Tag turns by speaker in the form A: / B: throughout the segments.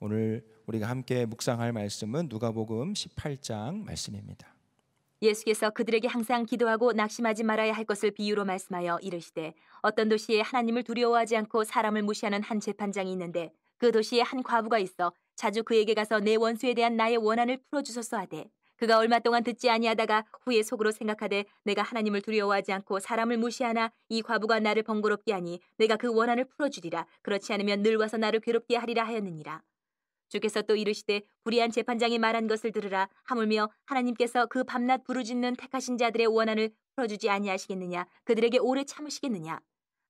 A: 오늘 우리가 함께 묵상할 말씀은 누가복음 18장 말씀입니다.
B: 예수께서 그들에게 항상 기도하고 낙심하지 말아야 할 것을 비유로 말씀하여 이르시되 어떤 도시에 하나님을 두려워하지 않고 사람을 무시하는 한 재판장이 있는데 그 도시에 한 과부가 있어 자주 그에게 가서 내 원수에 대한 나의 원한을 풀어주소서 하되 그가 얼마 동안 듣지 아니하다가 후에 속으로 생각하되 내가 하나님을 두려워하지 않고 사람을 무시하나 이 과부가 나를 번거롭게 하니 내가 그 원한을 풀어주리라 그렇지 않으면 늙어서 나를 괴롭게 하리라 하였느니라 주께서 또 이르시되 불의한 재판장이 말한 것을 들으라 하물며 하나님께서 그 밤낮 부르짖는 택하신 자들의 원한을 풀어주지 아니하시겠느냐 그들에게 오래 참으시겠느냐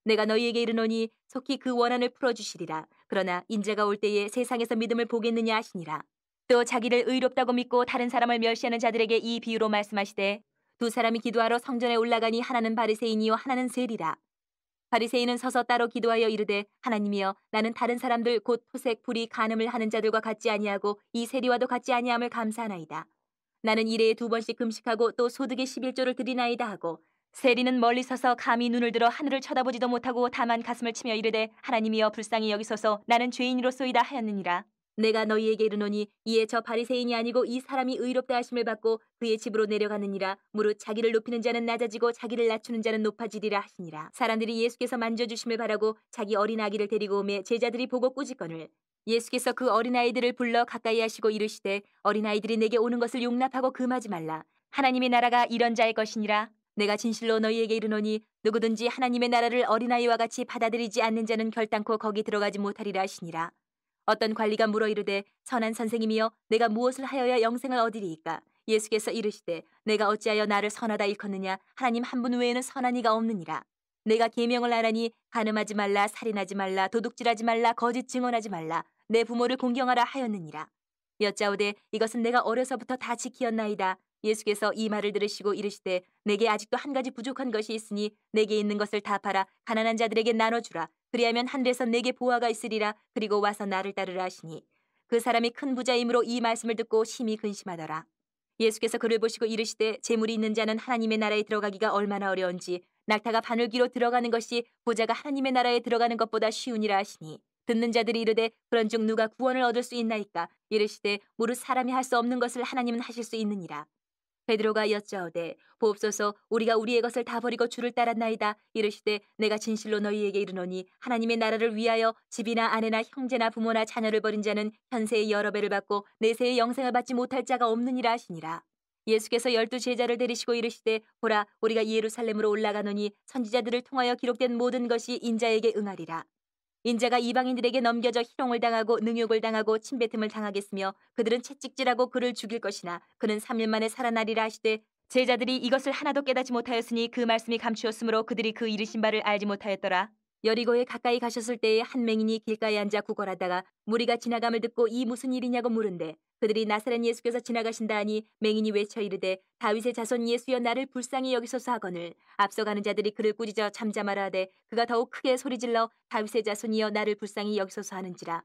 B: 내가 너희에게 이르노니 속히 그 원한을 풀어주시리라 그러나 인자가 올 때에 세상에서 믿음을 보겠느냐 하시니라 또 자기를 의롭다고 믿고 다른 사람을 멸시하는 자들에게 이 비유로 말씀하시되 두 사람이 기도하러 성전에 올라가니 하나는 바리새인이요 하나는 세리라 바리새인은 서서 따로 기도하여 이르되 하나님이여 나는 다른 사람들 곧 토색 불이 간음을 하는 자들과 같지 아니하고 이 세리와도 같지 아니함을 감사하나이다. 나는 이래에두 번씩 금식하고 또 소득의 11조를 드리나이다 하고 세리는 멀리 서서 감히 눈을 들어 하늘을 쳐다보지도 못하고 다만 가슴을 치며 이르되 하나님이여 불쌍히 여기소서 나는 죄인으로쏘이다 하였느니라. 내가 너희에게 이르노니 이에 저 바리새인이 아니고 이 사람이 의롭다 하심을 받고 그의 집으로 내려가느니라 무릇 자기를 높이는 자는 낮아지고 자기를 낮추는 자는 높아지리라 하시니라 사람들이 예수께서 만져 주심을 바라고 자기 어린 아기를 데리고 오매 제자들이 보고 꾸짖거늘 예수께서 그 어린 아이들을 불러 가까이 하시고 이르시되 어린 아이들이 내게 오는 것을 용납하고 금하지 말라 하나님의 나라가 이런 자의 것이니라 내가 진실로 너희에게 이르노니 누구든지 하나님의 나라를 어린아이와 같이 받아들이지 않는 자는 결단코 거기 들어가지 못하리라 하시니라. 어떤 관리가 물어 이르되 선한 선생님이여 내가 무엇을 하여야 영생을 얻으리이까 예수께서 이르시되 내가 어찌하여 나를 선하다 일컫느냐 하나님 한 분 외에는 선한 이가 없느니라 내가 계명을 알하니 가늠하지 말라 살인하지 말라 도둑질하지 말라 거짓 증언하지 말라 내 부모를 공경하라 하였느니라 여짜오되 이것은 내가 어려서부터 다 지키었나이다 예수께서 이 말을 들으시고 이르시되 내게 아직도 한 가지 부족한 것이 있으니 내게 있는 것을 다 팔아 가난한 자들에게 나눠 주라 그리하면 하늘에서 내게 보화가 있으리라 그리고 와서 나를 따르라 하시니 그 사람이 큰 부자이므로 이 말씀을 듣고 심히 근심하더라. 예수께서 그를 보시고 이르시되 재물이 있는 자는 하나님의 나라에 들어가기가 얼마나 어려운지 낙타가 바늘귀로 들어가는 것이 부자가 하나님의 나라에 들어가는 것보다 쉬우니라 하시니 듣는 자들이 이르되 그런즉 누가 구원을 얻을 수 있나이까 이르시되 무릇 사람이 할 수 없는 것을 하나님은 하실 수 있느니라 베드로가 여짜오되 보옵소서 우리가 우리의 것을 다 버리고 주를 따랐나이다 이르시되 내가 진실로 너희에게 이르노니 하나님의 나라를 위하여 집이나 아내나 형제나 부모나 자녀를 버린 자는 현세의 여러 배를 받고 내세의 영생을 받지 못할 자가 없느니라 하시니라 예수께서 열두 제자를 데리시고 이르시되 보라 우리가 예루살렘으로 올라가노니 선지자들을 통하여 기록된 모든 것이 인자에게 응하리라 인자가 이방인들에게 넘겨져 희롱을 당하고 능욕을 당하고 침뱉음을 당하겠으며 그들은 채찍질하고 그를 죽일 것이나 그는 3일 만에 살아나리라 하시되 제자들이 이것을 하나도 깨닫지 못하였으니 그 말씀이 감추었으므로 그들이 그 이르신 바를 알지 못하였더라. 여리고에 가까이 가셨을 때에 한 맹인이 길가에 앉아 구걸하다가 무리가 지나감을 듣고 이 무슨 일이냐고 물은데 그들이 나사렛 예수께서 지나가신다 하니 맹인이 외쳐 이르되 다윗의 자손 예수여 나를 불쌍히 여기소서 하거늘 앞서가는 자들이 그를 꾸짖어 잠잠하라 하되 그가 더욱 크게 소리질러 다윗의 자손이여 나를 불쌍히 여기소서 하는지라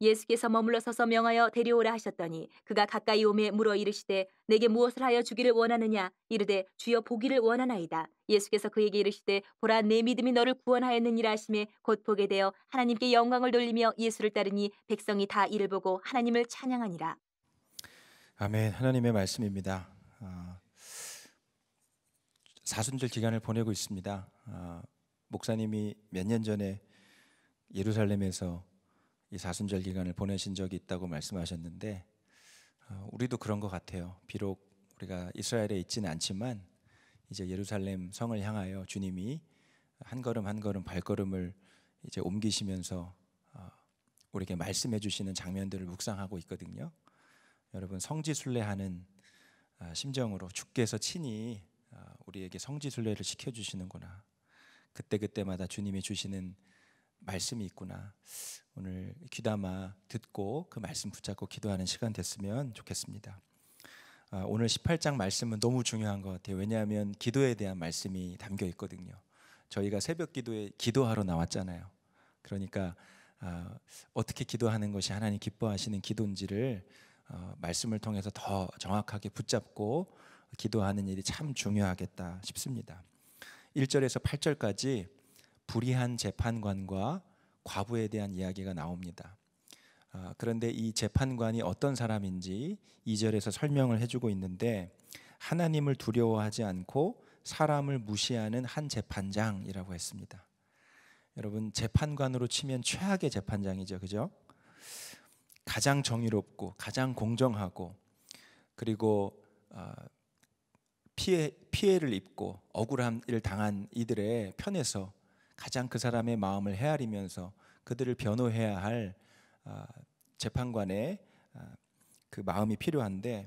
B: 예수께서 머물러 서서 명하여 데려오라 하셨더니 그가 가까이 오매 물어 이르시되 내게 무엇을 하여 주기를 원하느냐 이르되 주여 보기를 원하나이다 예수께서 그에게 이르시되 보라 내 믿음이 너를 구원하였느니라 하심에 곧 보게 되어 하나님께 영광을 돌리며 예수를 따르니 백성이 다 이를 보고 하나님을 찬양하니라
A: 아멘 하나님의 말씀입니다 어, 사순절 기간을 보내고 있습니다 어, 목사님이 몇 년 전에 예루살렘에서 이 사순절 기간을 보내신 적이 있다고 말씀하셨는데 어, 우리도 그런 것 같아요. 비록 우리가 이스라엘에 있지는 않지만 이제 예루살렘 성을 향하여 주님이 한 걸음 한 걸음 발걸음을 이제 옮기시면서 어, 우리에게 말씀해 주시는 장면들을 묵상하고 있거든요. 여러분 성지순례하는 어, 심정으로 주께서 친히 우리에게 성지순례를 시켜 주시는구나. 그때 그때마다 주님이 주시는 말씀이 있구나. 오늘 귀담아 듣고 그 말씀 붙잡고 기도하는 시간 됐으면 좋겠습니다. 아, 오늘 18장 말씀은 너무 중요한 것 같아요. 왜냐하면 기도에 대한 말씀이 담겨 있거든요. 저희가 새벽 기도에 기도하러 나왔잖아요. 그러니까 아, 어떻게 기도하는 것이 하나님 기뻐하시는 기도인지를 어, 말씀을 통해서 더 정확하게 붙잡고 기도하는 일이 참 중요하겠다 싶습니다. 1절에서 8절까지 불의한 재판관과 과부에 대한 이야기가 나옵니다. 아, 그런데 이 재판관이 어떤 사람인지 2절에서 설명을 해주고 있는데 하나님을 두려워하지 않고 사람을 무시하는 한 재판장이라고 했습니다. 여러분 재판관으로 치면 최악의 재판장이죠, 그죠? 가장 정의롭고 가장 공정하고 그리고 어, 피해 피해를 입고 억울함을 당한 이들의 편에서 가장 그 사람의 마음을 헤아리면서 그들을 변호해야 할 아, 재판관의 아, 그 마음이 필요한데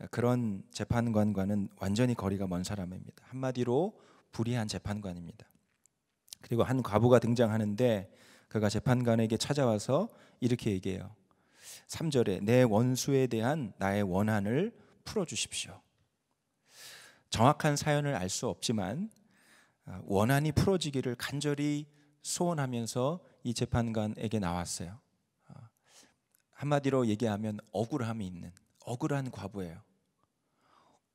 A: 아, 그런 재판관과는 완전히 거리가 먼 사람입니다. 한마디로 불의한 재판관입니다. 그리고 한 과부가 등장하는데 그가 재판관에게 찾아와서 이렇게 얘기해요. 3절에 내 원수에 대한 나의 원한을 풀어 주십시오. 정확한 사연을 알 수 없지만 아, 원한이 풀어지기를 간절히 소원하면서 이 재판관에게 나왔어요. 아, 한마디로 얘기하면 억울함이 있는 억울한 과부예요.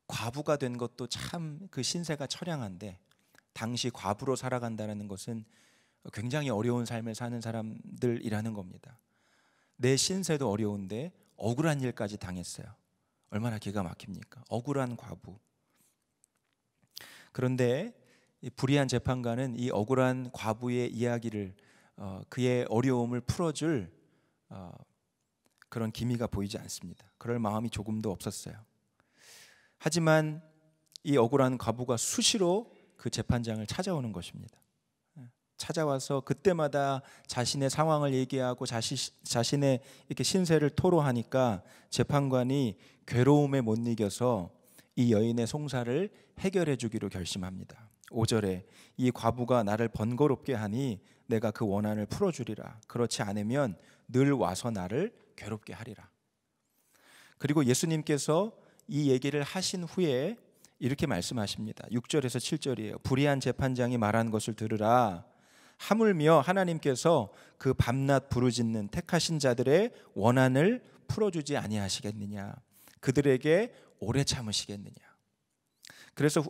A: 과부가 된 것도 참 그 신세가 처량한데 당시 과부로 살아간다는 것은 굉장히 어려운 삶을 사는 사람들이라는 겁니다. 내 신세도 어려운데 억울한 일까지 당했어요. 얼마나 기가 막힙니까? 억울한 과부. 그런데 불의한 재판관은 이 억울한 과부의 이야기를 어, 그의 어려움을 풀어줄 어, 그런 기미가 보이지 않습니다. 그럴 마음이 조금도 없었어요. 하지만 이 억울한 과부가 수시로 그 재판장을 찾아오는 것입니다. 예, 찾아와서 그때마다 자신의 상황을 얘기하고 자시, 자신의 이렇게 신세를 토로하니까 재판관이 괴로움에 못 이겨서 이 여인의 송사를 해결해 주기로 결심합니다. 5절에 이 과부가 나를 번거롭게 하니 내가 그 원한을 풀어주리라. 그렇지 않으면 늘 와서 나를 괴롭게 하리라. 그리고 예수님께서 이 얘기를 하신 후에 이렇게 말씀하십니다. 6절에서 7절이에요. 불의한 재판장이 말한 것을 들으라. 하물며 하나님께서 그 밤낮 부르짖는 택하신 자들의 원한을 풀어주지 아니하시겠느냐. 그들에게 오래 참으시겠느냐. 그래서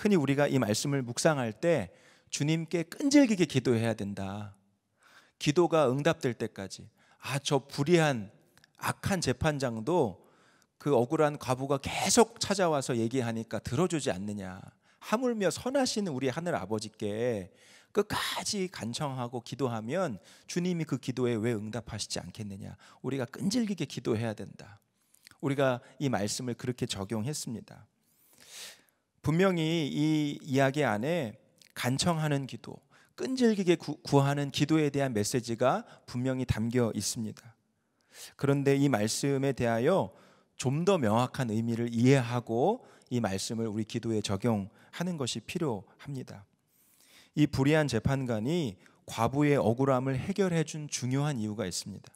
A: 흔히 우리가 이 말씀을 묵상할 때 주님께 끈질기게 기도해야 된다. 기도가 응답될 때까지 아, 저 불의한 악한 재판장도 그 억울한 과부가 계속 찾아와서 얘기하니까 들어주지 않느냐. 하물며 선하신 우리 하늘 아버지께 끝까지 간청하고 기도하면 주님이 그 기도에 왜 응답하시지 않겠느냐. 우리가 끈질기게 기도해야 된다. 우리가 이 말씀을 그렇게 적용했습니다. 분명히 이 이야기 안에 간청하는 기도, 끈질기게 구하는 기도에 대한 메시지가 분명히 담겨 있습니다. 그런데 이 말씀에 대하여 좀 더 명확한 의미를 이해하고 이 말씀을 우리 기도에 적용하는 것이 필요합니다. 이 불의한 재판관이 과부의 억울함을 해결해 준 중요한 이유가 있습니다.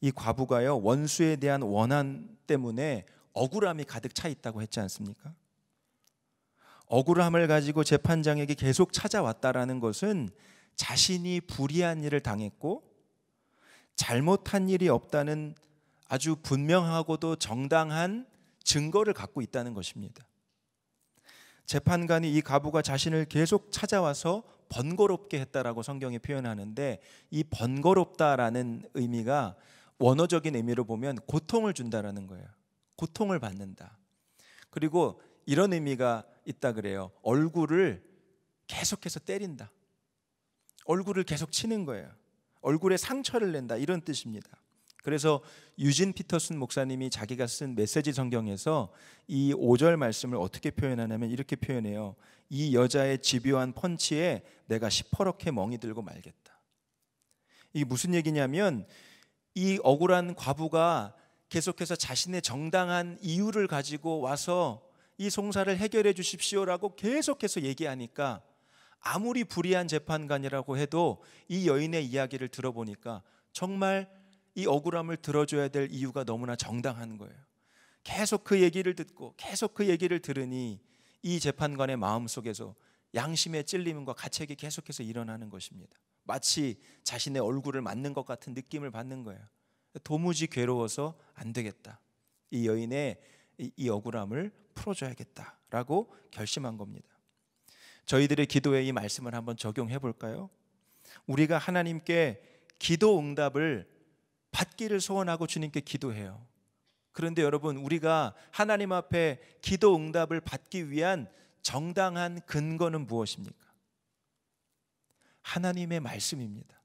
A: 이 과부가요, 원수에 대한 원한 때문에 억울함이 가득 차 있다고 했지 않습니까? 억울함을 가지고 재판장에게 계속 찾아왔다라는 것은 자신이 불의한 일을 당했고 잘못한 일이 없다는 아주 분명하고도 정당한 증거를 갖고 있다는 것입니다. 재판관이 이 가부가 자신을 계속 찾아와서 번거롭게 했다라고 성경이 표현하는데 이 번거롭다라는 의미가 원어적인 의미로 보면 고통을 준다라는 거예요. 고통을 받는다. 그리고 이런 의미가 있다 그래요. 얼굴을 계속해서 때린다. 얼굴을 계속 치는 거예요. 얼굴에 상처를 낸다. 이런 뜻입니다. 그래서 유진 피터슨 목사님이 자기가 쓴 메시지 성경에서 이 5절 말씀을 어떻게 표현하냐면 이렇게 표현해요. 이 여자의 집요한 펀치에 내가 시퍼렇게 멍이 들고 말겠다. 이게 무슨 얘기냐면 이 억울한 과부가 계속해서 자신의 정당한 이유를 가지고 와서 이 송사를 해결해 주십시오라고 계속해서 얘기하니까 아무리 불의한 재판관이라고 해도 이 여인의 이야기를 들어보니까 정말 이 억울함을 들어줘야 될 이유가 너무나 정당한 거예요. 계속 그 얘기를 듣고 계속 그 얘기를 들으니 이 재판관의 마음 속에서 양심의 찔림과 가책이 계속해서 일어나는 것입니다. 마치 자신의 얼굴을 맞는 것 같은 느낌을 받는 거예요. 도무지 괴로워서 안 되겠다. 이 여인의 이 억울함을 풀어줘야겠다라고 결심한 겁니다. 저희들의 기도에 이 말씀을 한번 적용해 볼까요? 우리가 하나님께 기도 응답을 받기를 소원하고 주님께 기도해요. 그런데 여러분, 우리가 하나님 앞에 기도 응답을 받기 위한 정당한 근거는 무엇입니까? 하나님의 말씀입니다.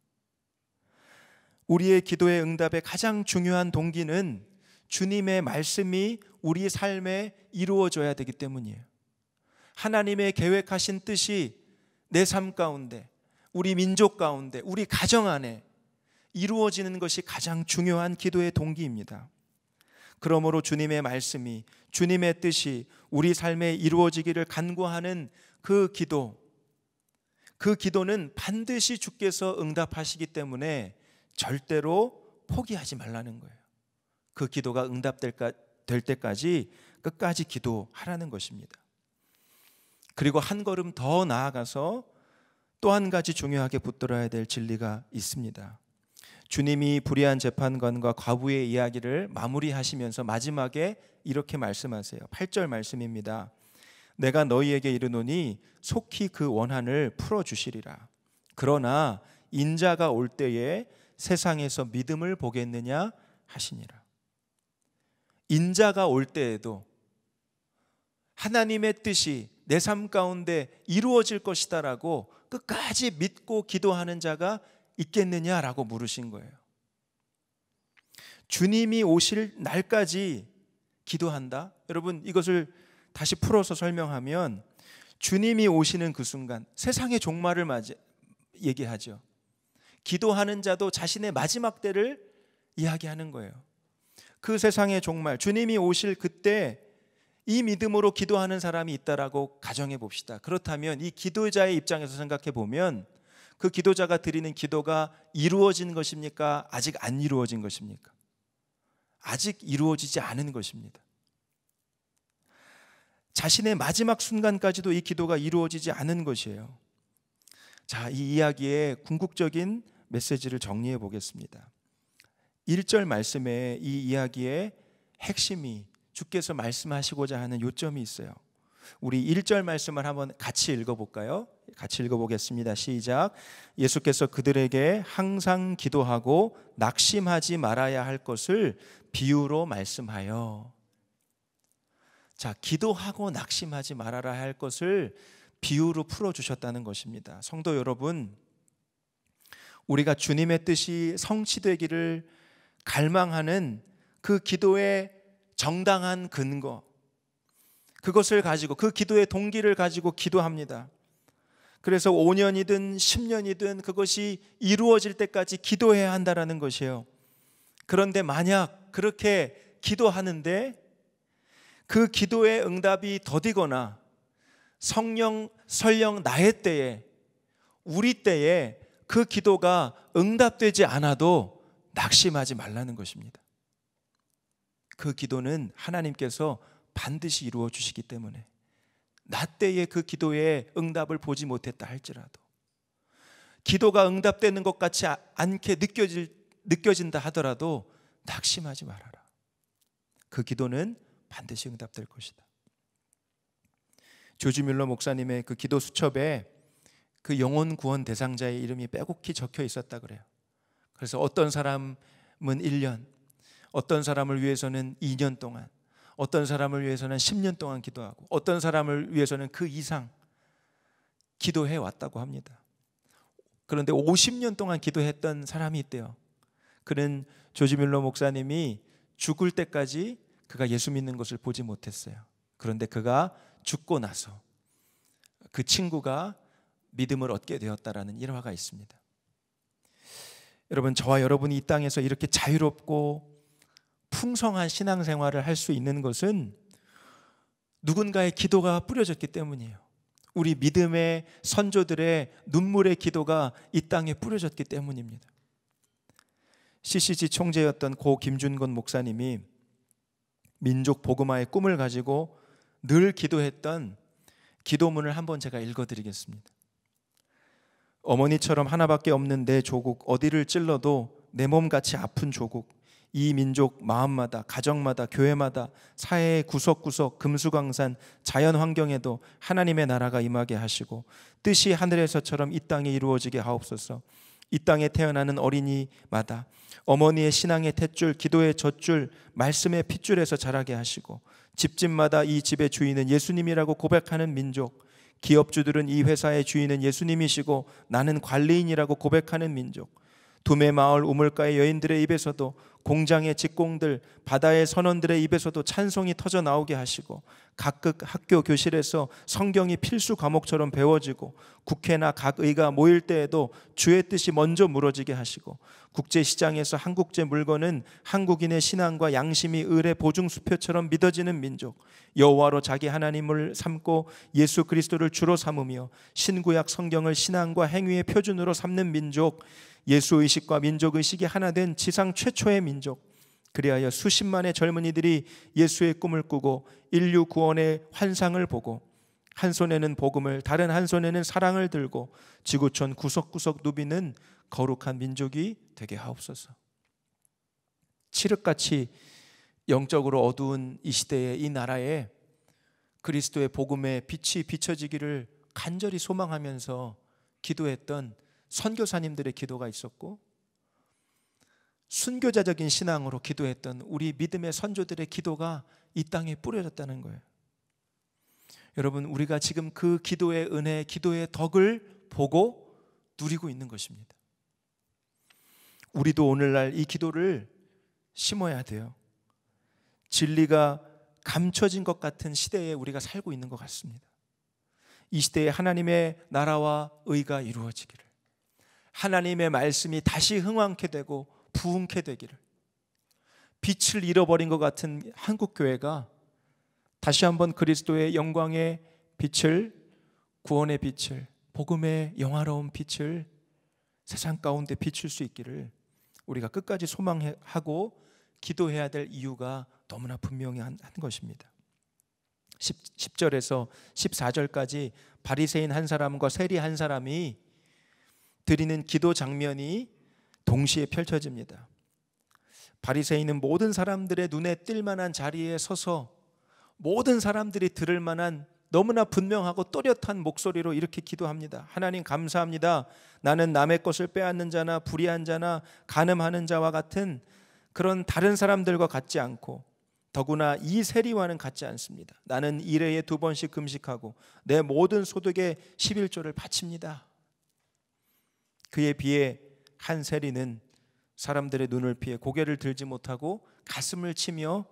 A: 우리의 기도의 응답의 가장 중요한 동기는 주님의 말씀이 우리 삶에 이루어져야 되기 때문이에요. 하나님의 계획하신 뜻이 내 삶 가운데, 우리 민족 가운데, 우리 가정 안에 이루어지는 것이 가장 중요한 기도의 동기입니다. 그러므로 주님의 말씀이 주님의 뜻이 우리 삶에 이루어지기를 간구하는 그 기도 그 기도는 반드시 주께서 응답하시기 때문에 절대로 포기하지 말라는 거예요. 그 기도가 응답될 때까지 끝까지 기도하라는 것입니다. 그리고 한 걸음 더 나아가서 또 한 가지 중요하게 붙들어야 될 진리가 있습니다. 주님이 불의한 재판관과 과부의 이야기를 마무리하시면서 마지막에 이렇게 말씀하세요. 8절 말씀입니다. 내가 너희에게 이르노니 속히 그 원한을 풀어 주시리라. 그러나 인자가 올 때에 세상에서 믿음을 보겠느냐 하시니라. 인자가 올 때에도 하나님의 뜻이 내 삶 가운데 이루어질 것이다라고 끝까지 믿고 기도하는 자가 있겠느냐라고 물으신 거예요. 주님이 오실 날까지 기도한다? 여러분, 이것을 다시 풀어서 설명하면 주님이 오시는 그 순간 세상의 종말을 맞이, 얘기하죠. 기도하는 자도 자신의 마지막 때를 이야기하는 거예요. 그 세상의 종말, 주님이 오실 그때 이 믿음으로 기도하는 사람이 있다라고 가정해 봅시다. 그렇다면 이 기도자의 입장에서 생각해 보면 그 기도자가 드리는 기도가 이루어진 것입니까? 아직 안 이루어진 것입니까? 아직 이루어지지 않은 것입니다. 자신의 마지막 순간까지도 이 기도가 이루어지지 않은 것이에요. 자, 이 이야기의 궁극적인 메시지를 정리해 보겠습니다. 1절 말씀에 이 이야기의 핵심이 주께서 말씀하시고자 하는 요점이 있어요. 우리 1절 말씀을 한번 같이 읽어볼까요? 같이 읽어보겠습니다. 시작. 예수께서 그들에게 항상 기도하고 낙심하지 말아야 할 것을 비유로 말씀하여. 자, 기도하고 낙심하지 말아야 할 것을 비유로 풀어주셨다는 것입니다. 성도 여러분, 우리가 주님의 뜻이 성취되기를 갈망하는 그 기도의 정당한 근거, 그것을 가지고 그 기도의 동기를 가지고 기도합니다. 그래서 5년이든 10년이든 그것이 이루어질 때까지 기도해야 한다라는 것이에요. 그런데 만약 그렇게 기도하는데 그 기도의 응답이 더디거나 성령 설령 나의 때에 우리 때에 그 기도가 응답되지 않아도 낙심하지 말라는 것입니다. 그 기도는 하나님께서 반드시 이루어 주시기 때문에 나 때의 그 기도에 응답을 보지 못했다 할지라도 기도가 응답되는 것 같지 아, 않게 느껴질, 느껴진다 하더라도 낙심하지 말아라. 그 기도는 반드시 응답될 것이다. 조지 뮬러 목사님의 그 기도 수첩에 그 영혼 구원 대상자의 이름이 빼곡히 적혀 있었다 그래요. 그래서 어떤 사람은 1년, 어떤 사람을 위해서는 2년 동안, 어떤 사람을 위해서는 10년 동안 기도하고, 어떤 사람을 위해서는 그 이상 기도해 왔다고 합니다. 그런데 50년 동안 기도했던 사람이 있대요. 그는 조지 밀러 목사님이 죽을 때까지 그가 예수 믿는 것을 보지 못했어요. 그런데 그가 죽고 나서 그 친구가 믿음을 얻게 되었다라는 일화가 있습니다. 여러분 저와 여러분이 이 땅에서 이렇게 자유롭고 풍성한 신앙생활을 할 수 있는 것은 누군가의 기도가 뿌려졌기 때문이에요. 우리 믿음의 선조들의 눈물의 기도가 이 땅에 뿌려졌기 때문입니다. CCG 총재였던 고 김준건 목사님이 민족 복음화의 꿈을 가지고 늘 기도했던 기도문을 한번 제가 읽어드리겠습니다. 어머니처럼 하나밖에 없는 내 조국 어디를 찔러도 내 몸같이 아픈 조국 이 민족 마음마다 가정마다 교회마다 사회의 구석구석 금수강산 자연 환경에도 하나님의 나라가 임하게 하시고 뜻이 하늘에서처럼 이 땅에 이루어지게 하옵소서. 이 땅에 태어나는 어린이마다 어머니의 신앙의 탯줄, 기도의 젖줄, 말씀의 핏줄에서 자라게 하시고 집집마다 이 집의 주인은 예수님이라고 고백하는 민족 기업주들은 이 회사의 주인은 예수님이시고 나는 관리인이라고 고백하는 민족. 두메 마을 우물가의 여인들의 입에서도 공장의 직공들, 바다의 선원들의 입에서도 찬송이 터져 나오게 하시고 각급 학교 교실에서 성경이 필수 과목처럼 배워지고 국회나 각 의가 모일 때에도 주의 뜻이 먼저 무너지게 하시고 국제 시장에서 한국제 물건은 한국인의 신앙과 양심이 을의 보증 수표처럼 믿어지는 민족 여호와로 자기 하나님을 삼고 예수 그리스도를 주로 삼으며 신구약 성경을 신앙과 행위의 표준으로 삼는 민족 예수의식과 민족의식이 하나 된 지상 최초의 민족. 그리하여 수십만의 젊은이들이 예수의 꿈을 꾸고 인류 구원의 환상을 보고 한 손에는 복음을 다른 한 손에는 사랑을 들고 지구촌 구석구석 누비는 거룩한 민족이 되게 하옵소서. 칠흑같이 영적으로 어두운 이 시대에 이 나라에 그리스도의 복음의 빛이 비춰지기를 간절히 소망하면서 기도했던 선교사님들의 기도가 있었고 순교자적인 신앙으로 기도했던 우리 믿음의 선조들의 기도가 이 땅에 뿌려졌다는 거예요. 여러분, 우리가 지금 그 기도의 은혜, 기도의 덕을 보고 누리고 있는 것입니다. 우리도 오늘날 이 기도를 심어야 돼요. 진리가 감춰진 것 같은 시대에 우리가 살고 있는 것 같습니다. 이 시대에 하나님의 나라와 의가 이루어지기를. 하나님의 말씀이 다시 흥왕케 되고 부흥케 되기를 빛을 잃어버린 것 같은 한국 교회가 다시 한번 그리스도의 영광의 빛을 구원의 빛을 복음의 영화로운 빛을 세상 가운데 비출 수 있기를 우리가 끝까지 소망하고 기도해야 될 이유가 너무나 분명히 한, 한 것입니다. 10, 절에서 14절까지 바리새인 한 사람과 세리 한 사람이 드리는 기도 장면이 동시에 펼쳐집니다. 바리새인은 모든 사람들의 눈에 띌 만한 자리에 서서 모든 사람들이 들을 만한 너무나 분명하고 또렷한 목소리로 이렇게 기도합니다. 하나님 감사합니다. 나는 남의 것을 빼앗는 자나 불의한 자나 간음하는 자와 같은 그런 다른 사람들과 같지 않고 더구나 이 세리와는 같지 않습니다. 나는 일회에 두 번씩 금식하고 내 모든 소득의 11조를 바칩니다. 그에 비해 한 세리는 사람들의 눈을 피해 고개를 들지 못하고 가슴을 치며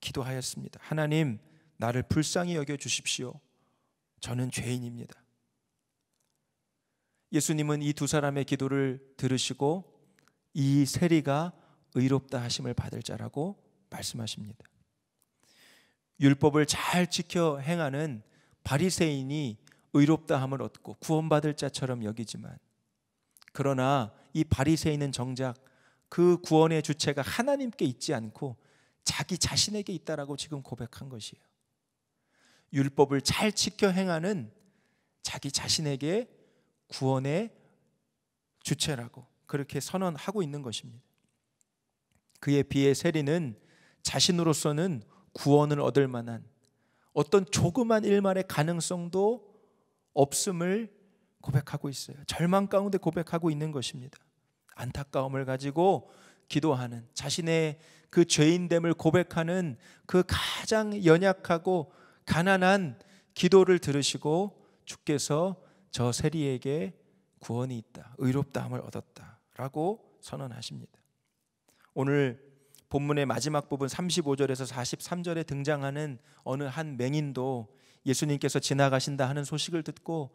A: 기도하였습니다. 하나님, 나를 불쌍히 여겨 주십시오. 저는 죄인입니다. 예수님은 이 두 사람의 기도를 들으시고 이 세리가 의롭다 하심을 받을 자라고 말씀하십니다. 율법을 잘 지켜 행하는 바리새인이 의롭다 함을 얻고 구원받을 자처럼 여기지만 그러나 이 바리새인은 정작 그 구원의 주체가 하나님께 있지 않고 자기 자신에게 있다라고 지금 고백한 것이에요. 율법을 잘 지켜 행하는 자기 자신에게 구원의 주체라고 그렇게 선언하고 있는 것입니다. 그에 비해 세리는 자신으로서는 구원을 얻을 만한 어떤 조그만 일말의 가능성도 없음을 고백하고 있어요. 절망 가운데 고백하고 있는 것입니다. 안타까움을 가지고 기도하는 자신의 그 죄인됨을 고백하는 그 가장 연약하고 가난한 기도를 들으시고 주께서 저 세리에게 구원이 있다. 의롭다함을 얻었다라고 선언하십니다. 오늘 본문의 마지막 부분 35절에서 43절에 등장하는 어느 한 맹인도 예수님께서 지나가신다 하는 소식을 듣고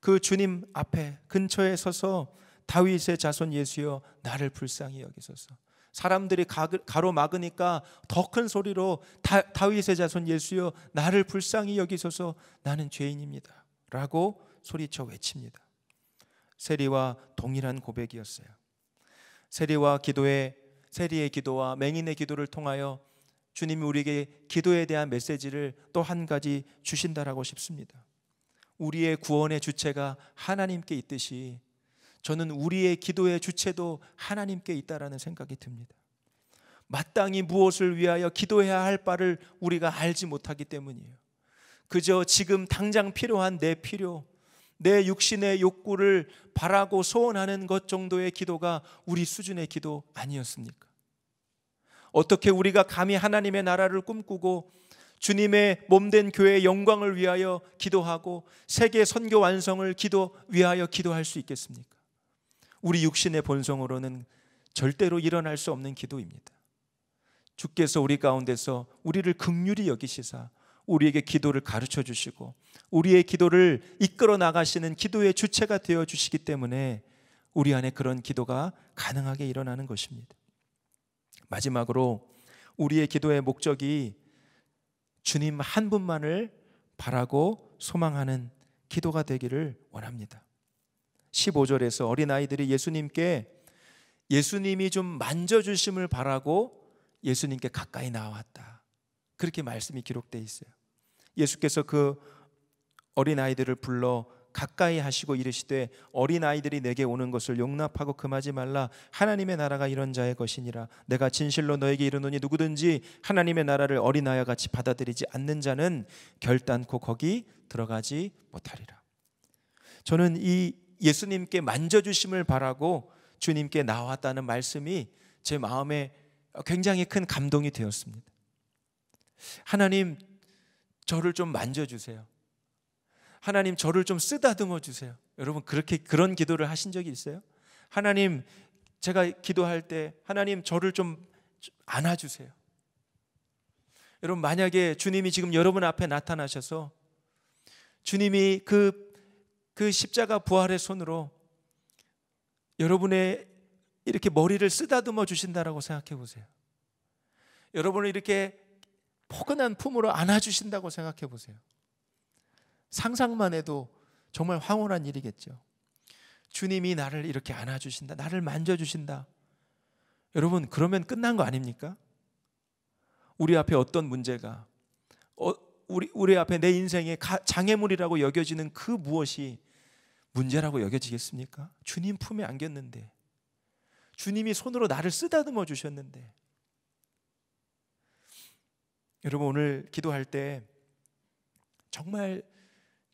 A: 그 주님 앞에 근처에 서서 다윗의 자손 예수여 나를 불쌍히 여기소서. 사람들이 가로막으니까 더 큰 소리로 다, 윗의 자손 예수여 나를 불쌍히 여기소서 나는 죄인입니다. 라고 소리쳐 외칩니다. 세리와 동일한 고백이었어요. 세리와 기도에 세리의 기도와 맹인의 기도를 통하여 주님이 우리에게 기도에 대한 메시지를 또 한 가지 주신다라고 싶습니다. 우리의 구원의 주체가 하나님께 있듯이 저는 우리의 기도의 주체도 하나님께 있다라는 생각이 듭니다. 마땅히 무엇을 위하여 기도해야 할 바를 우리가 알지 못하기 때문이에요. 그저 지금 당장 필요한 내 필요, 내 육신의 욕구를 바라고 소원하는 것 정도의 기도가 우리 수준의 기도 아니었습니까? 어떻게 우리가 감히 하나님의 나라를 꿈꾸고 주님의 몸된 교회의 영광을 위하여 기도하고 세계 선교 완성을 기도 위하여 기도할 수 있겠습니까? 우리 육신의 본성으로는 절대로 일어날 수 없는 기도입니다. 주께서 우리 가운데서 우리를 극률히 여기시사 우리에게 기도를 가르쳐 주시고 우리의 기도를 이끌어 나가시는 기도의 주체가 되어 주시기 때문에 우리 안에 그런 기도가 가능하게 일어나는 것입니다. 마지막으로 우리의 기도의 목적이 주님 한 분만을 바라고 소망하는 기도가 되기를 원합니다. 15절에서 어린아이들이 예수님께 예수님이 좀 만져주심을 바라고 예수님께 가까이 나왔다. 그렇게 말씀이 기록되 어 있어요. 예수께서 그 어린아이들을 불러 가까이 하시고 이르시되 어린 아이들이 내게 오는 것을 용납하고 금하지 말라 하나님의 나라가 이런 자의 것이니라 내가 진실로 너에게 이르노니 누구든지 하나님의 나라를 어린 아이와 같이 받아들이지 않는 자는 결단코 거기 들어가지 못하리라 저는 이 예수님께 만져주심을 바라고 주님께 나왔다는 말씀이 제 마음에 굉장히 큰 감동이 되었습니다. 하나님, 저를 좀 만져주세요. 하나님 저를 좀 쓰다듬어 주세요. 여러분 그렇게 그런 기도를 하신 적이 있어요? 하나님 제가 기도할 때 하나님 저를 좀 안아 주세요. 여러분 만약에 주님이 지금 여러분 앞에 나타나셔서 주님이 그그 그 십자가 부활의 손으로 여러분의 이렇게 머리를 쓰다듬어 주신다라고 생각해 보세요. 여러분을 이렇게 포근한 품으로 안아 주신다고 생각해 보세요. 상상만 해도 정말 황홀한 일이겠죠. 주님이 나를 이렇게 안아주신다. 나를 만져주신다. 여러분, 그러면 끝난 거 아닙니까? 우리 앞에 어떤 문제가, 어, 우리, 우리 앞에 내 인생의 장애물이라고 여겨지는 그 무엇이 문제라고 여겨지겠습니까? 주님 품에 안겼는데, 주님이 손으로 나를 쓰다듬어 주셨는데, 여러분, 오늘 기도할 때 정말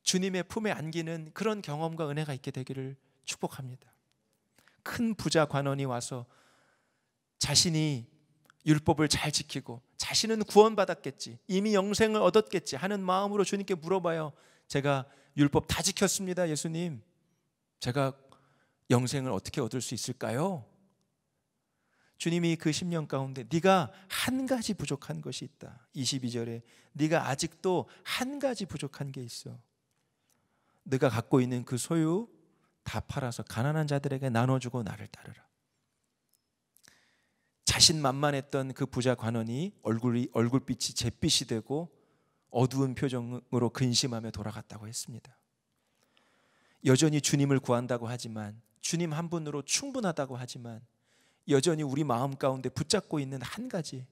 A: 주님의 품에 안기는 그런 경험과 은혜가 있게 되기를 축복합니다. 큰 부자 관원이 와서 자신이 율법을 잘 지키고 자신은 구원받았겠지 이미 영생을 얻었겠지 하는 마음으로 주님께 물어봐요. 제가 율법 다 지켰습니다, 예수님. 제가 영생을 어떻게 얻을 수 있을까요? 주님이 그 10년 가운데 네가 한 가지 부족한 것이 있다. 22절에 네가 아직도 한 가지 부족한 게 있어. 네가 갖고 있는 그 소유 다 팔아서 가난한 자들에게 나눠주고 나를 따르라. 자신만만했던 그 부자 관원이 얼굴이 얼굴빛이 잿빛이 되고 어두운 표정으로 근심하며 돌아갔다고 했습니다. 여전히 주님을 구한다고 하지만 주님 한 분으로 충분하다고 하지만 여전히 우리 마음 가운데 붙잡고 있는 한 가지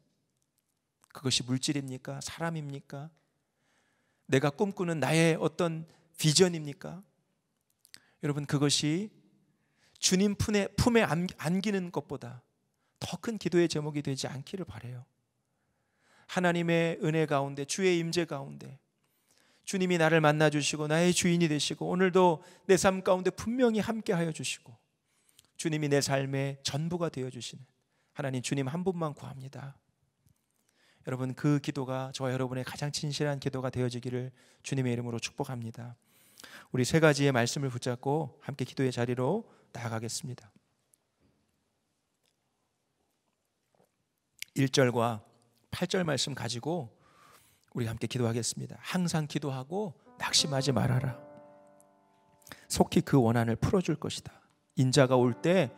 A: 그것이 물질입니까? 사람입니까? 내가 꿈꾸는 나의 어떤 비전입니까? 여러분 그것이 주님 품에, 품에 안기는 것보다 더 큰 기도의 제목이 되지 않기를 바래요. 하나님의 은혜 가운데 주의 임재 가운데 주님이 나를 만나 주시고 나의 주인이 되시고 오늘도 내 삶 가운데 분명히 함께 하여 주시고 주님이 내 삶의 전부가 되어 주시는 하나님 주님 한 분만 구합니다. 여러분 그 기도가 저와 여러분의 가장 진실한 기도가 되어지기를 주님의 이름으로 축복합니다. 우리 세 가지의 말씀을 붙잡고 함께 기도의 자리로 나아가겠습니다. 1절과 8절 말씀 가지고 우리 함께 기도하겠습니다. 항상 기도하고 낙심하지 말아라. 속히 그 원한을 풀어줄 것이다. 인자가 올 때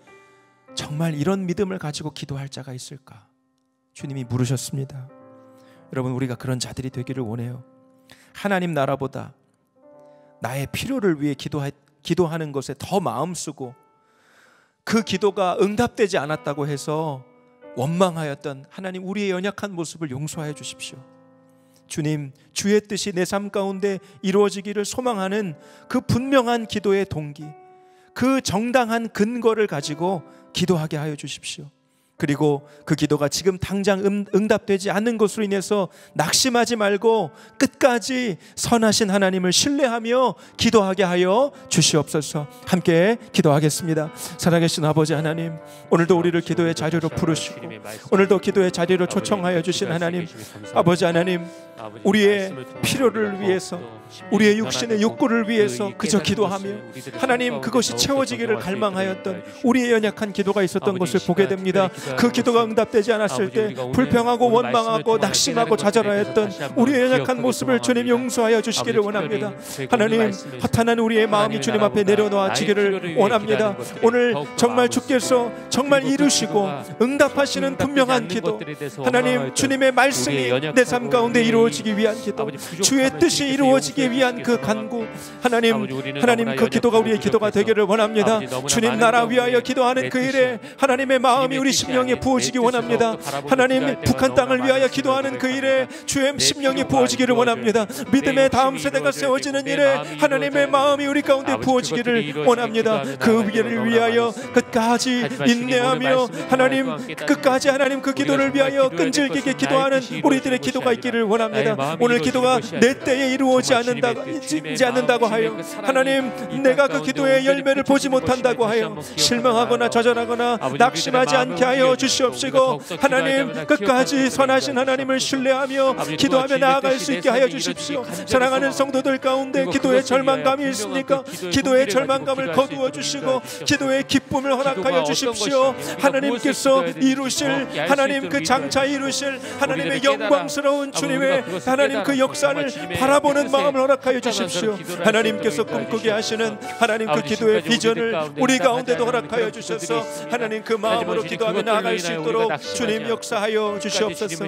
A: 정말 이런 믿음을 가지고 기도할 자가 있을까? 주님이 물으셨습니다. 여러분, 우리가 그런 자들이 되기를 원해요. 하나님 나라보다 나의 필요를 위해 기도하, 기도하는 것에 더 마음 쓰고 그 기도가 응답되지 않았다고 해서 원망하였던 하나님 우리의 연약한 모습을 용서하여 주십시오. 주님, 주의 뜻이 내 삶 가운데 이루어지기를 소망하는 그 분명한 기도의 동기, 그 정당한 근거를 가지고 기도하게 하여 주십시오. 그리고 그 기도가 지금 당장 음, 응답되지 않는 것으로 인해서 낙심하지 말고 끝까지 선하신 하나님을 신뢰하며 기도하게 하여 주시옵소서. 함께 기도하겠습니다. 살아계신 아버지 하나님, 오늘도 우리를 기도의 자리로 부르시고 오늘도 기도의 자리로 초청하여 주신 하나님, 아버지 하나님, 우리의 필요를 위해서 우리의 육신의 욕구를 위해서 그저 기도하며 하나님 그것이 채워지기를 갈망하였던 우리의 연약한 기도가 있었던 것을 보게 됩니다. 그 기도가 응답되지 않았을 때 불평하고 원망하고 낙심하고 좌절하였던 우리의 연약한 모습을 주님 용서하여 주시기를 원합니다. 하나님 허탄한 우리의 마음이 주님 앞에 내려놓아지기를 원합니다. 오늘 정말 주께서 정말 이루시고 응답하시는 분명한 기도 하나님 주님의 말씀이 내 삶 가운데 이루어지기 위한 기도 주의 뜻이 이루어지기 위한 그 간구 하나님 하나님 그 기도가 우리의 기도가 되기를 원합니다. 주님 나라 위하여 기도하는 그 일에 하나님의 마음이 우리 심 심령이 부어지기 원합니다. 하나님 북한 땅을 위하여 기도하는 그 일에 주의 심령이 부어지기를 원합니다. 믿음의 다음 세대가 세워지는 일에 하나님의 마음이 우리 가운데 부어지기를 원합니다. 그 위를 위하여 끝까지 인내하며 하나님 끝까지 하나님 그 기도를 위하여 끈질기게 기도하는 우리들의 기도가 있기를 원합니다. 오늘 기도가 내 때에 이루어지 않는다, 지 않는다고 하여 그 하나님 내가 그 기도의 열매를 보지 못한다고 하여 실망하거나 좌절하거나 낙심하지 않게 하여 하여 주시옵시고 하나님 끝까지 선하신 하나님을 신뢰하며 기도하며 나아갈 수 있게 하여 주십시오. 사랑하는 성도들 가운데 기도의 절망감이 있습니까? 기도의 절망감을 거두어 주시고 기도의 기쁨을 허락하여 주십시오. 하나님께서 이루실 하나님 그 장차 이루실 하나님의 영광스러운 주님의 하나님 그 역사를 바라보는 마음을 허락하여 주십시오. 하나님께서 꿈꾸게 하시는 하나님 그 기도의 비전을 우리 가운데도 허락하여 주셔서 하나님 그 마음으로 기도하며 나아갈 수 있도록 주님 역사하여 주시옵소서.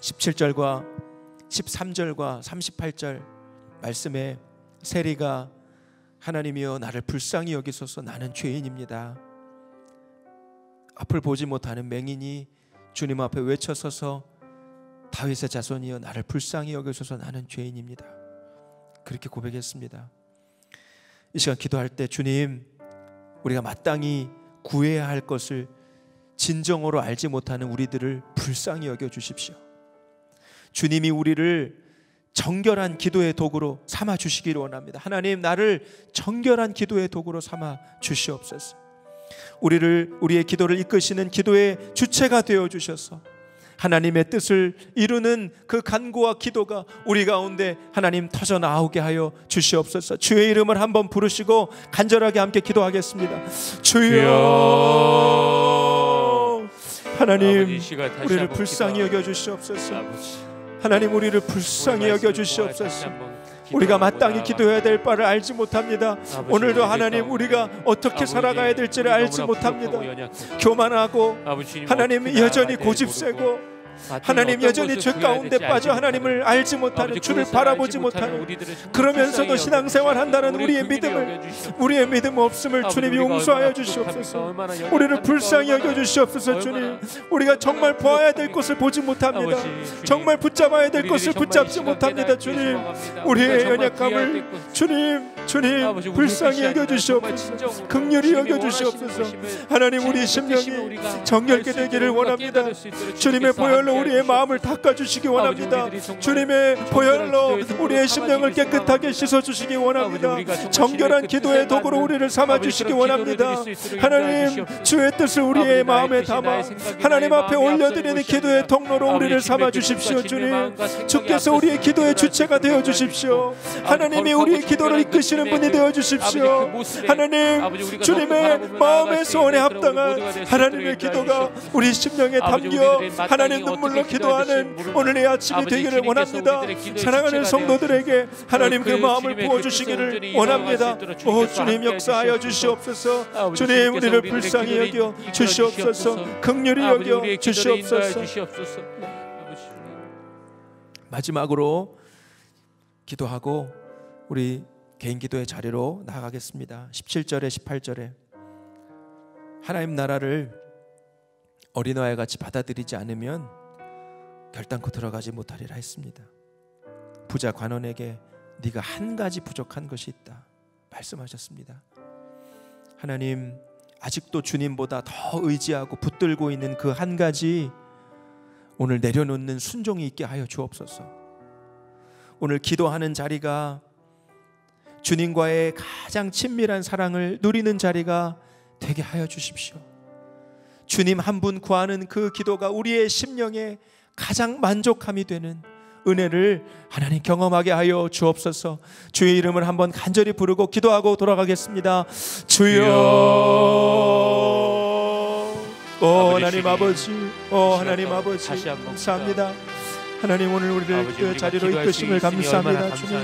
A: 17절과 13절과 38절 말씀에 세리가 하나님이여 나를 불쌍히 여기소서 나는 죄인입니다. 앞을 보지 못하는 맹인이 주님 앞에 외쳐서서 다윗의 자손이여 나를 불쌍히 여기소서 나는 죄인입니다. 그렇게 고백했습니다. 이 시간 기도할 때 주님 우리가 마땅히 구해야 할 것을 진정으로 알지 못하는 우리들을 불쌍히 여겨 주십시오. 주님이 우리를 정결한 기도의 도구로 삼아 주시기를 원합니다. 하나님 나를 정결한 기도의 도구로 삼아 주시옵소서. 우리를 우리의 기도를 이끄시는 기도의 주체가 되어 주셔서 하나님의 뜻을 이루는 그 간구와 기도가 우리 가운데 하나님 터져 나오게 하여 주시옵소서. 주의 이름을 한번 부르시고 간절하게 함께 기도하겠습니다. 주여. 하나님 우리를 불쌍히 여겨 주시옵소서. 하나님 우리를 불쌍히 여겨 주시옵소서. 우리가 마땅히 기도해야 될 바를 알지 못합니다. 오늘도 하나님 우리가 어떻게 살아가야 될지를 알지 못합니다. 교만하고 하나님 여전히 고집세고 하나님 여전히 죄 가운데 빠져 하나님을 알지 못하는 주를 바라보지 못하는 그러면서도 신앙생활 한다는 우리의 믿음을 우리의 믿음 없음을 아, 주님 이 용서하여 주시옵소서 우리를 불쌍히 여겨 주시옵소서 주님 우리가 정말 보아야 될 것을 보지 못합니다 정말 붙잡아야 될 것을 붙잡지 못합니다 주님 우리의 연약함을 주님 주님 아, 아버지, 불쌍히 여겨주시옵소서 극률이 여겨주시옵소서 하나님 우리 그 심령이 정결게 되기를 원합니다 주님의 보혈로 우리의 마음을 닦아주시기 원합니다 주님의 보혈로 우리의 심령을 깨끗하게 씻어주시기 원합니다 정결한 기도의 도구로 우리를 삼아주시기 원합니다 하나님 주의 뜻을 우리의 마음에 담아 하나님 앞에 올려드리는 기도의 통로로 우리를 삼아주십시오 주님 주께서 우리의 기도의 주체가 되어주십시오 하나님이 우리의 기도를 이끄시 보시는 분이 되어 주십시오. 그 하나님 주님의 마음의 소원에 합당한 하나님의 기도가 우리 심령에 담겨 하나님 눈물로 기도하는 오늘의 아침이 되기를 원합니다. 사랑하는 성도들에게 하나님 그 마음을 그 부어 주시기를 원합니다. 오 주님 역사하여 주시옵소서. 주님 우리를 불쌍히 여겨 주시옵소서. 긍휼히 여겨 주시옵소서. 네. 마지막으로 기도하고 우리 개인 기도의 자리로 나아가겠습니다. 17절에 18절에 하나님 나라를 어린아이 같이 받아들이지 않으면 결단코 들어가지 못하리라 했습니다. 부자 관원에게 네가 한 가지 부족한 것이 있다 말씀하셨습니다. 하나님 아직도 주님보다 더 의지하고 붙들고 있는 그 한 가지 오늘 내려놓는 순종이 있게 하여 주옵소서. 오늘 기도하는 자리가 주님과의 가장 친밀한 사랑을 누리는 자리가 되게 하여 주십시오. 주님 한 분 구하는 그 기도가 우리의 심령에 가장 만족함이 되는 은혜를 하나님 경험하게 하여 주옵소서. 주의 이름을 한번 간절히 부르고 기도하고 돌아가겠습니다. 주여. 오 어, 하나님 아버지, 오 어, 하나님 아버지, 다시 감사합니다. 하나님 오늘 우리를 아버지, 그 자리로 이끄심을 감사합니다, 주님.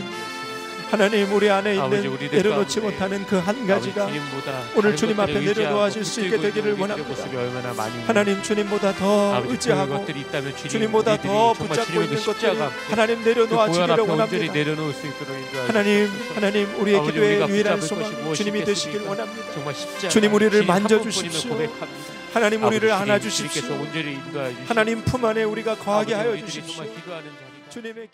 A: 하나님 우리 안에 있는 내려놓지 못하는 그 한 가지가 오늘 주님 앞에 내려놓아질 수 있게 되기를 원합니다. 하나님 주님보다 더 의지하고 주님보다 더 붙잡고 있는 그 것들 하나님 내려놓아지기를 그 원합니다. 하나님 하나님 우리의 기도의 유일한 소망 주님이 되시길 원합니다. 주님 우리를 만져주십시오. 하나님 우리를 안아주십시오. 하나님 품 안에 우리가 거하게 하여 주십시오. 주님의